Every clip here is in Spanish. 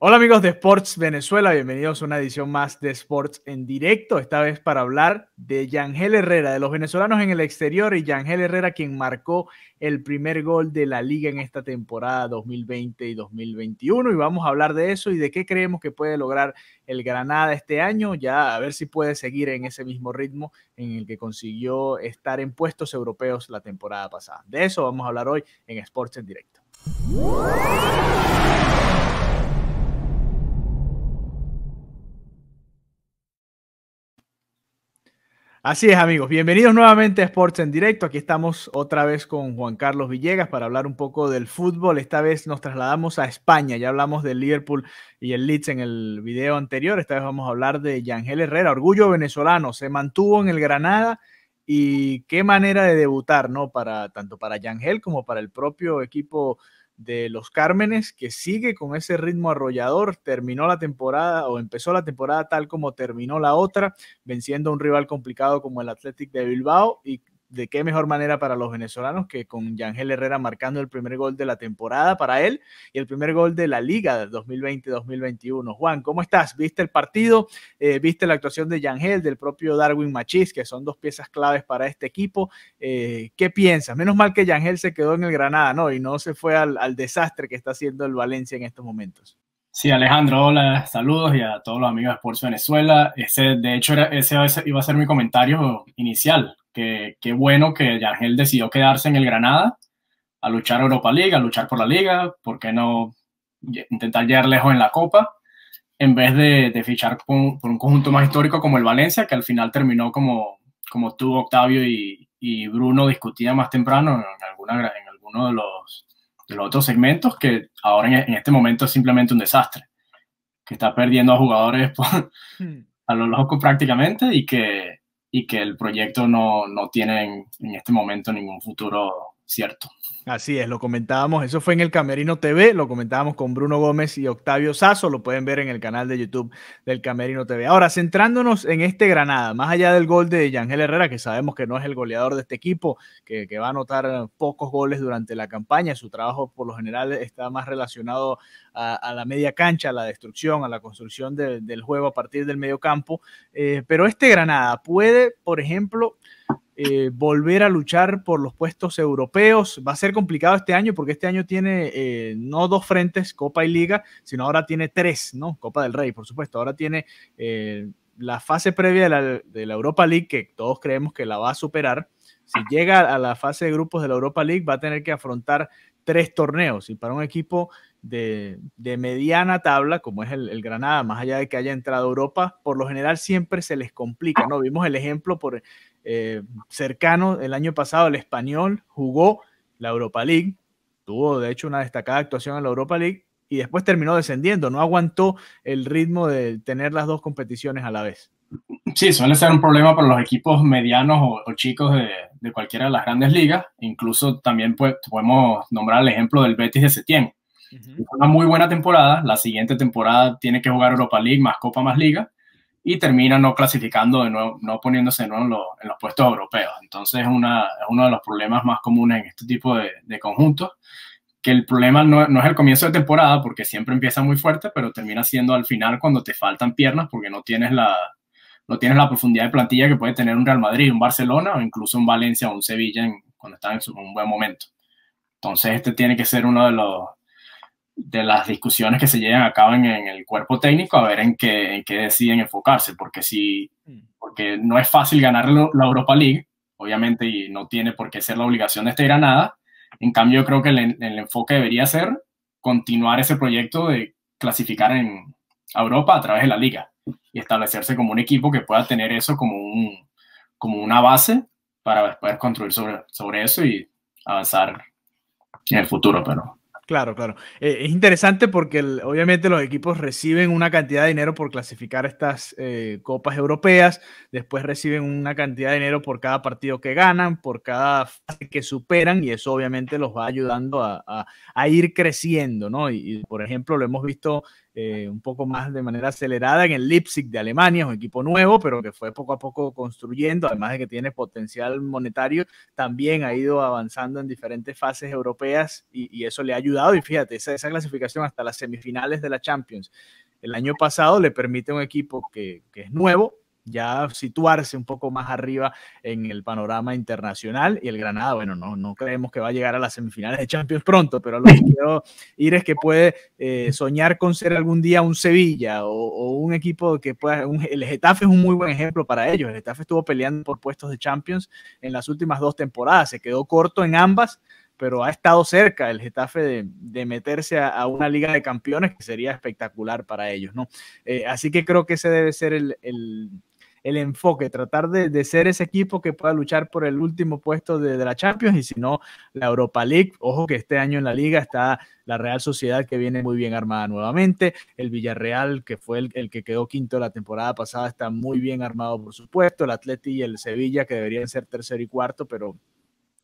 Hola amigos de Sports Venezuela, bienvenidos a una edición más de Sports en directo, esta vez para hablar de Yangel Herrera, de los venezolanos en el exterior y Yangel Herrera quien marcó el primer gol de la liga en esta temporada 2020 y 2021 y vamos a hablar de eso y de qué creemos que puede lograr el Granada este año, ya a ver si puede seguir en ese mismo ritmo en el que consiguió estar en puestos europeos la temporada pasada. De eso vamos a hablar hoy en Sports en directo. Así es, amigos. Bienvenidos nuevamente a Sports en Directo. Aquí estamos otra vez con Juan Carlos Villegas para hablar un poco del fútbol. Esta vez nos trasladamos a España. Ya hablamos del Liverpool y el Leeds en el video anterior. Esta vez vamos a hablar de Yangel Herrera, orgullo venezolano. Se mantuvo en el Granada y qué manera de debutar, ¿no? Para tanto para Yangel como para el propio equipo de los Cármenes, que sigue con ese ritmo arrollador, terminó la temporada o empezó la temporada tal como terminó la otra, venciendo a un rival complicado como el Athletic de Bilbao y de qué mejor manera para los venezolanos que con Yangel Herrera marcando el primer gol de la temporada para él y el primer gol de la Liga 2020-2021. Juan, ¿cómo estás? ¿Viste el partido? Eh, ¿Viste la actuación de Yangel, del propio Darwin Machis, que son dos piezas claves para este equipo? Eh, ¿Qué piensas? Menos mal que Yangel se quedó en el Granada, ¿no? Y no se fue al, desastre que está haciendo el Valencia en estos momentos. Sí, Alejandro, hola, saludos y a todos los amigos de Sports Venezuela. Ese, de hecho, era, ese iba a ser mi comentario inicial qué bueno que Ángel decidió quedarse en el Granada a luchar Europa League, a luchar por la liga, ¿por qué no intentar llegar lejos en la Copa? En vez de, fichar por, un conjunto más histórico como el Valencia, que al final terminó como, como tú, Octavio y, Bruno discutían más temprano en, alguna, en alguno de los, los otros segmentos, que ahora en, este momento es simplemente un desastre, que está perdiendo a jugadores hmm. a lo loco prácticamente y que y que el proyecto no, no tiene en, en este momento ningún futuro cierto. Así es, lo comentábamos, eso fue en el Camerino TV, lo comentábamos con Bruno Gómez y Octavio Saso, lo pueden ver en el canal de YouTube del Camerino TV. Ahora, centrándonos en este Granada, más allá del gol de Yangel Herrera, que sabemos que no es el goleador de este equipo, que, va a anotar pocos goles durante la campaña, su trabajo por lo general está más relacionado a, la media cancha, a la destrucción, a la construcción del juego a partir del medio campo, eh, pero este Granada puede, por ejemplo, eh, volver a luchar por los puestos europeos. Va a ser complicado este año porque este año tiene eh, no dos frentes, Copa y Liga, sino ahora tiene tres, ¿no? Copa del Rey, por supuesto. Ahora tiene eh, la fase previa de la, Europa League, que todos creemos que la va a superar. Si llega a la fase de grupos de la Europa League, va a tener que afrontar tres torneos. Y para un equipo de, mediana tabla, como es el, el, Granada, más allá de que haya entrado a Europa, por lo general siempre se les complica, ¿no? Vimos el ejemplo por eh, cercano el año pasado, el español jugó la Europa League, tuvo de hecho una destacada actuación en la Europa League y después terminó descendiendo, no aguantó el ritmo de tener las dos competiciones a la vez. Sí, suele ser un problema para los equipos medianos o, chicos de, cualquiera de las grandes ligas. Incluso también podemos nombrar el ejemplo del Betis de Setién. Una muy buena temporada. La siguiente temporada tiene que jugar Europa League, más Copa, más Liga y termina no clasificando, de nuevo, no poniéndose en, los, en, los puestos europeos. Entonces una, es uno de los problemas más comunes en este tipo de, de conjuntos, que el problema no, es el comienzo de temporada, porque siempre empieza muy fuerte, pero termina siendo al final cuando te faltan piernas, porque no tienes la, no tienes la profundidad de plantilla que puede tener un Real Madrid, un Barcelona o incluso un Valencia o un Sevilla cuando están en un buen momento. Entonces este tiene que ser uno de los, de las discusiones que se lleven a cabo en, el cuerpo técnico a ver en qué, en qué, deciden enfocarse, porque, si, mm. porque no es fácil ganar la Europa League, obviamente, y no tiene por qué ser la obligación de este Granada. En cambio, yo creo que el, el enfoque debería ser continuar ese proyecto de clasificar en Europa a través de la liga y establecerse como un equipo que pueda tener eso como, un, como una base para poder construir sobre, sobre eso y avanzar en el futuro, pero Claro, claro. Eh, es interesante porque obviamente los equipos reciben una cantidad de dinero por clasificar estas eh, copas europeas, después reciben una cantidad de dinero por cada partido que ganan, por cada fase que superan y eso obviamente los va ayudando a, ir creciendo, ¿no? y, por ejemplo lo hemos visto eh, un poco más de manera acelerada en el Leipzig de Alemania, un equipo nuevo, pero que fue poco a poco construyendo, además de que tiene potencial monetario, también ha ido avanzando en diferentes fases europeas y, eso le ha ayudado. Y fíjate, esa, esa, clasificación hasta las semifinales de la Champions el año pasado le permite un equipo que es nuevo ya situarse un poco más arriba en el panorama internacional. Y el Granada, bueno, no, no creemos que va a llegar a las semifinales de Champions pronto, pero lo que quiero ir es que puede eh, soñar con ser algún día un Sevilla o, un equipo que pueda. el Getafe es un muy buen ejemplo para ellos. El Getafe estuvo peleando por puestos de Champions en las últimas dos temporadas, se quedó corto en ambas pero ha estado cerca el Getafe de, de meterse a, una liga de campeones que sería espectacular para ellos, ¿no? Eh, así que creo que ese debe ser el, el enfoque, tratar de, ser ese equipo que pueda luchar por el último puesto de, la Champions y si no, la Europa League. Ojo que este año en la liga está la Real Sociedad que viene muy bien armada nuevamente, el Villarreal que fue el, el que quedó quinto la temporada pasada está muy bien armado por supuesto, el Atleti y el Sevilla que deberían ser tercero y cuarto, pero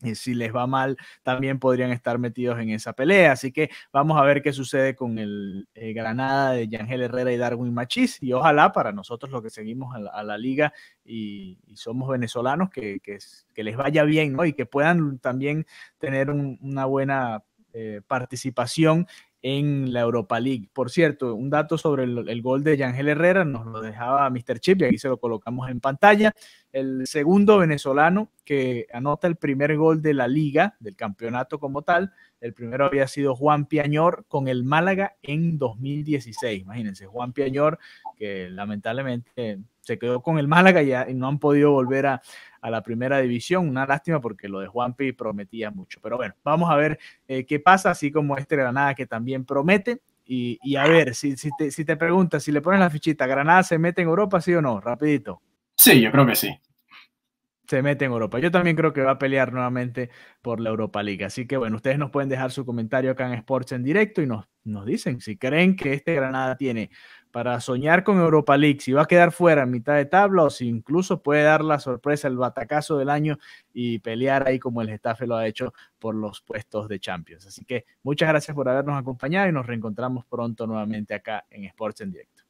y si les va mal, también podrían estar metidos en esa pelea. Así que vamos a ver qué sucede con el eh, Granada de Yangel Herrera y Darwin Machís. Y ojalá para nosotros los que seguimos a la, liga y, somos venezolanos, que, les vaya bien ¿no? y que puedan también tener una buena eh, participación en la Europa League. Por cierto, un dato sobre el, el gol de Yangel Herrera nos lo dejaba Mr. Chip y aquí se lo colocamos en pantalla el segundo venezolano que anota el primer gol de la liga, del campeonato como tal. El primero había sido Juan Piañor con el Málaga en 2016. Imagínense, Juan Piañor, que lamentablemente se quedó con el Málaga y, no han podido volver a, la primera división. Una lástima porque lo de Juan Pi prometía mucho. Pero bueno, vamos a ver eh, qué pasa, así como este Granada que también promete. Y, a ver, si, si, si te preguntas, si le pones la fichita, ¿Granada se mete en Europa, sí o no? Rapidito. Sí, yo creo que sí se mete en Europa. Yo también creo que va a pelear nuevamente por la Europa League. Así que bueno, ustedes nos pueden dejar su comentario acá en Sports en directo y nos, nos dicen si creen que este Granada tiene para soñar con Europa League, si va a quedar fuera en mitad de tabla o si incluso puede dar la sorpresa, el batacazo del año y pelear ahí como el Getafe lo ha hecho por los puestos de Champions. Así que muchas gracias por habernos acompañado y nos reencontramos pronto nuevamente acá en Sports en directo.